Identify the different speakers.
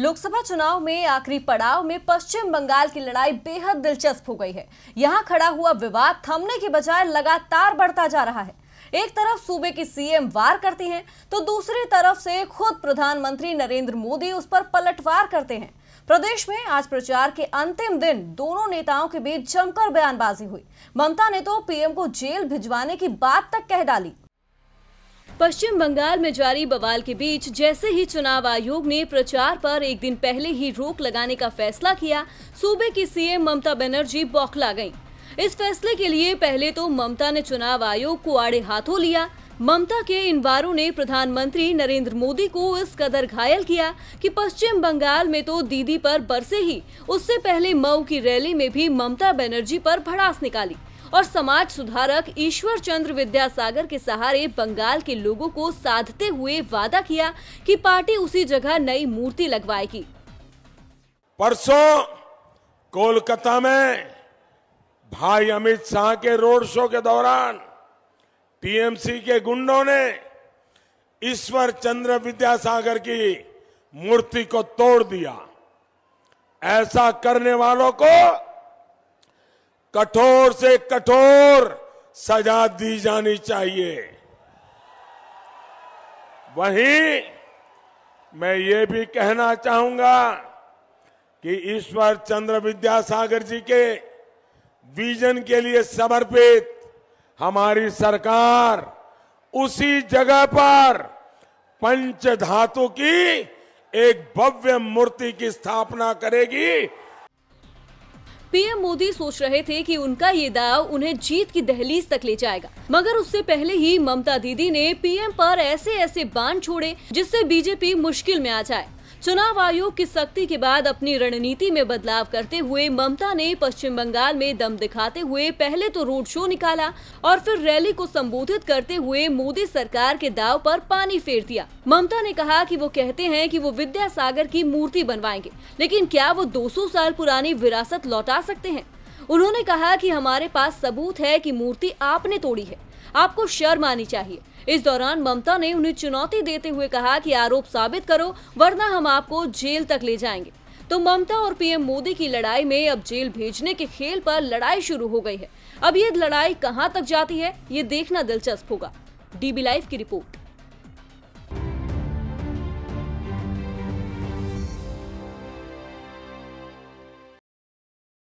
Speaker 1: लोकसभा चुनाव में आखिरी पड़ाव में पश्चिम बंगाल की लड़ाई बेहद दिलचस्प हो गई है यहाँ खड़ा हुआ विवाद थमने के बजाय लगातार बढ़ता जा रहा है एक तरफ सूबे की सीएम वार करती हैं तो दूसरी तरफ से खुद प्रधानमंत्री नरेंद्र मोदी उस पर पलटवार करते हैं प्रदेश में आज प्रचार के अंतिम दिन दोनों नेताओं के बीच जमकर बयानबाजी हुई ममता ने तो पीएम को जेल भिजवाने की बात तक कह डाली पश्चिम बंगाल में जारी बवाल के बीच जैसे ही चुनाव आयोग ने प्रचार पर एक दिन पहले ही रोक लगाने का फैसला किया सूबे की सीएम ममता बनर्जी बौखला गईं। इस फैसले के लिए पहले तो ममता ने चुनाव आयोग को आड़े हाथों लिया ममता के इन वारों ने प्रधानमंत्री नरेंद्र मोदी को इस कदर घायल किया कि पश्चिम बंगाल में तो दीदी पर बरसे ही उससे पहले मऊ की रैली में भी ममता बनर्जी पर भड़ास निकाली और समाज सुधारक ईश्वर चंद्र विद्यासागर के सहारे बंगाल के लोगों को साधते हुए वादा किया कि पार्टी उसी जगह नई मूर्ति लगवाएगी
Speaker 2: परसों कोलकाता में भाई अमित शाह के रोड शो के दौरान टीएमसी के गुंडों ने ईश्वर चंद्र विद्यासागर की मूर्ति को तोड़ दिया ऐसा करने वालों को कठोर से कठोर सजा दी जानी चाहिए वहीं मैं ये भी कहना चाहूंगा कि ईश्वर चंद्र विद्यासागर जी के विजन के लिए समर्पित हमारी सरकार उसी जगह पर पंच धातु की एक भव्य मूर्ति की स्थापना करेगी
Speaker 1: पीएम मोदी सोच रहे थे कि उनका ये दाव उन्हें जीत की दहलीज तक ले जाएगा मगर उससे पहले ही ममता दीदी ने पीएम पर ऐसे ऐसे बांध छोड़े जिससे बीजेपी मुश्किल में आ जाए चुनाव आयोग की सख्ती के बाद अपनी रणनीति में बदलाव करते हुए ममता ने पश्चिम बंगाल में दम दिखाते हुए पहले तो रोड शो निकाला और फिर रैली को संबोधित करते हुए मोदी सरकार के दाव पर पानी फेर दिया ममता ने कहा कि वो कहते हैं कि वो विद्यासागर की मूर्ति बनवाएंगे लेकिन क्या वो 200 साल पुरानी विरासत लौटा सकते हैं उन्होंने कहा कि हमारे पास सबूत है कि मूर्ति आपने तोड़ी है आपको शर्म आनी चाहिए इस दौरान ममता ने उन्हें चुनौती देते हुए कहा कि आरोप साबित करो वरना हम आपको जेल तक ले जाएंगे तो ममता और पीएम मोदी की लड़ाई में अब जेल भेजने के खेल पर लड़ाई शुरू हो गई है अब ये लड़ाई कहाँ तक जाती है ये देखना दिलचस्प होगा डीबी लाइव की रिपोर्ट